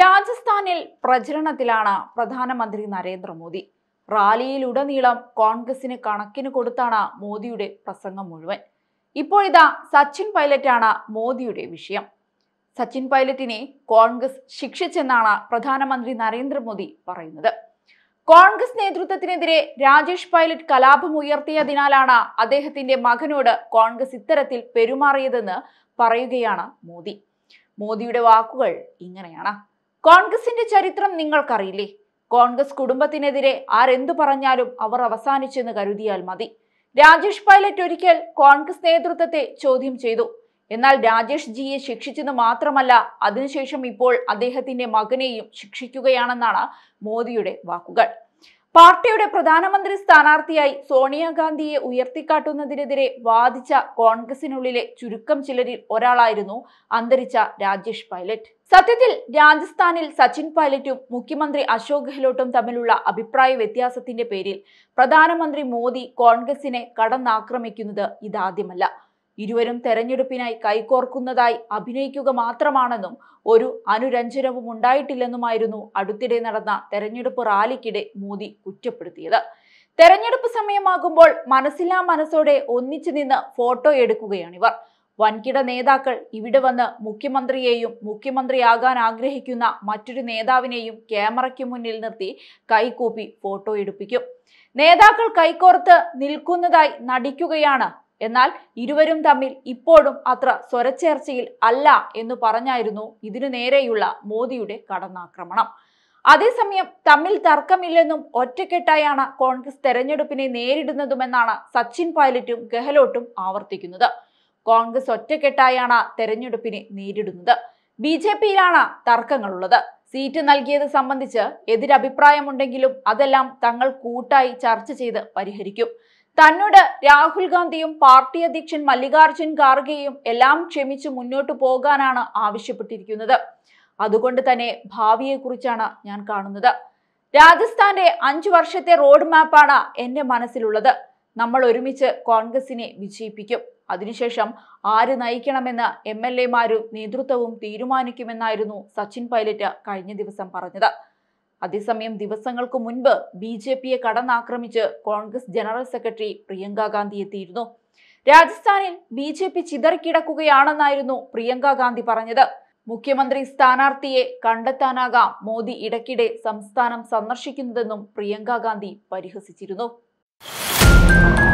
രാജസ്ഥാനിൽ പ്രചരണത്തിലാണ് പ്രധാനമന്ത്രി നരേന്ദ്രമോദി റാലിയിലുടനീളം കോൺഗ്രസിന് കണക്കിന് കൊടുത്താണ് മോദിയുടെ പ്രസംഗം മുഴുവൻ ഇപ്പോഴിതാ സച്ചിൻ പൈലറ്റാണ് മോദിയുടെ വിഷയം സച്ചിൻ പൈലറ്റിനെ കോൺഗ്രസ് ശിക്ഷിച്ചെന്നാണ് പ്രധാനമന്ത്രി നരേന്ദ്രമോദി പറയുന്നത് കോൺഗ്രസ് നേതൃത്വത്തിനെതിരെ രാജേഷ് പൈലറ്റ് കലാപം ഉയർത്തിയതിനാലാണ് അദ്ദേഹത്തിന്റെ മകനോട് കോൺഗ്രസ് ഇത്തരത്തിൽ പെരുമാറിയതെന്ന് പറയുകയാണ് മോദി മോദിയുടെ വാക്കുകൾ ഇങ്ങനെയാണ് കോൺഗ്രസിന്റെ ചരിത്രം നിങ്ങൾക്കറിയില്ലേ കോൺഗ്രസ് കുടുംബത്തിനെതിരെ ആരെന്തു പറഞ്ഞാലും അവർ അവസാനിച്ചെന്ന് കരുതിയാൽ മതി രാജേഷ് പൈലറ്റ് ഒരിക്കൽ കോൺഗ്രസ് നേതൃത്വത്തെ ചോദ്യം ചെയ്തു എന്നാൽ രാജേഷ് ജിയെ ശിക്ഷിച്ചെന്ന് മാത്രമല്ല അതിനുശേഷം ഇപ്പോൾ അദ്ദേഹത്തിന്റെ മകനെയും ശിക്ഷിക്കുകയാണെന്നാണ് മോദിയുടെ വാക്കുകൾ പാർട്ടിയുടെ പ്രധാനമന്ത്രി സ്ഥാനാർത്ഥിയായി സോണിയാഗാന്ധിയെ ഉയർത്തിക്കാട്ടുന്നതിനെതിരെ വാദിച്ച കോൺഗ്രസിനുള്ളിലെ ചുരുക്കം ചിലരിൽ ഒരാളായിരുന്നു അന്തരിച്ച രാജേഷ് പൈലറ്റ് സത്യത്തിൽ രാജസ്ഥാനിൽ സച്ചിൻ പൈലറ്റും മുഖ്യമന്ത്രി അശോക് ഗെഹ്ലോട്ടും തമ്മിലുള്ള അഭിപ്രായ വ്യത്യാസത്തിന്റെ പേരിൽ പ്രധാനമന്ത്രി മോദി കോൺഗ്രസിനെ കടന്നാക്രമിക്കുന്നത് ഇതാദ്യമല്ല ഇരുവരും തെരഞ്ഞെടുപ്പിനായി കൈകോർക്കുന്നതായി അഭിനയിക്കുക മാത്രമാണെന്നും ഒരു അനുരഞ്ജനവും ഉണ്ടായിട്ടില്ലെന്നുമായിരുന്നു അടുത്തിടെ നടന്ന തെരഞ്ഞെടുപ്പ് റാലിക്കിടെ മോദി കുറ്റപ്പെടുത്തിയത് തെരഞ്ഞെടുപ്പ് സമയമാകുമ്പോൾ മനസ്സില്ലാ മനസ്സോടെ ഒന്നിച്ചു നിന്ന് ഫോട്ടോ എടുക്കുകയാണിവർ വൻകിട നേതാക്കൾ ഇവിടെ വന്ന് മുഖ്യമന്ത്രിയെയും മുഖ്യമന്ത്രിയാകാൻ ആഗ്രഹിക്കുന്ന മറ്റൊരു നേതാവിനെയും ക്യാമറയ്ക്ക് മുന്നിൽ നിർത്തി കൈകൂപ്പി ഫോട്ടോ എടുപ്പിക്കും നേതാക്കൾ കൈകോർത്ത് നിൽക്കുന്നതായി നടിക്കുകയാണ് എന്നാൽ ഇരുവരും തമ്മിൽ ഇപ്പോഴും അത്ര സ്വരച്ചേർച്ചയിൽ അല്ല എന്ന് പറഞ്ഞായിരുന്നു ഇതിനു നേരെയുള്ള മോദിയുടെ കടന്നാക്രമണം അതേസമയം തമ്മിൽ തർക്കമില്ലെന്നും ഒറ്റക്കെട്ടായാണ് കോൺഗ്രസ് തെരഞ്ഞെടുപ്പിനെ നേരിടുന്നതുമെന്നാണ് സച്ചിൻ പൈലറ്റും ഗെഹ്ലോട്ടും ആവർത്തിക്കുന്നത് കോൺഗ്രസ് ഒറ്റക്കെട്ടായാണ് തെരഞ്ഞെടുപ്പിനെ നേരിടുന്നത് ബി ജെ പിയിലാണ് തർക്കങ്ങളുള്ളത് സീറ്റ് നൽകിയത് സംബന്ധിച്ച് എതിരഭിപ്രായമുണ്ടെങ്കിലും അതെല്ലാം തങ്ങൾ കൂട്ടായി ചർച്ച ചെയ്ത് പരിഹരിക്കും തന്നോട് രാഹുൽ ഗാന്ധിയും പാർട്ടി അധ്യക്ഷൻ മല്ലികാർജുൻ ഖാർഗെയും എല്ലാം ക്ഷമിച്ച് മുന്നോട്ട് പോകാനാണ് ആവശ്യപ്പെട്ടിരിക്കുന്നത് അതുകൊണ്ട് തന്നെ ഭാവിയെക്കുറിച്ചാണ് ഞാൻ കാണുന്നത് രാജസ്ഥാന്റെ അഞ്ചു വർഷത്തെ റോഡ് മാപ്പാണ് എൻ്റെ മനസ്സിലുള്ളത് നമ്മൾ ഒരുമിച്ച് കോൺഗ്രസിനെ വിജയിപ്പിക്കും അതിനുശേഷം ആര് നയിക്കണമെന്ന് എം എൽ എമാരും നേതൃത്വവും തീരുമാനിക്കുമെന്നായിരുന്നു സച്ചിൻ പൈലറ്റ് കഴിഞ്ഞ ദിവസം പറഞ്ഞത് അതേസമയം ദിവസങ്ങൾക്ക് മുൻപ് ബി ജെ പിയെ കടന്നാക്രമിച്ച് കോൺഗ്രസ് ജനറൽ സെക്രട്ടറി പ്രിയങ്കാഗാന്ധി ഗാന്ധി എത്തിയിരുന്നു രാജസ്ഥാനിൽ B J P ചിതറിക്കിടക്കുകയാണെന്നായിരുന്നു Priyanka Gandhi പറഞ്ഞത് മുഖ്യമന്ത്രി സ്ഥാനാർത്ഥിയെ കണ്ടെത്താനാകാം മോദി ഇടയ്ക്കിടെ സംസ്ഥാനം സന്ദർശിക്കുന്നതെന്നും പ്രിയങ്ക ഗാന്ധി പരിഹസിച്ചിരുന്നു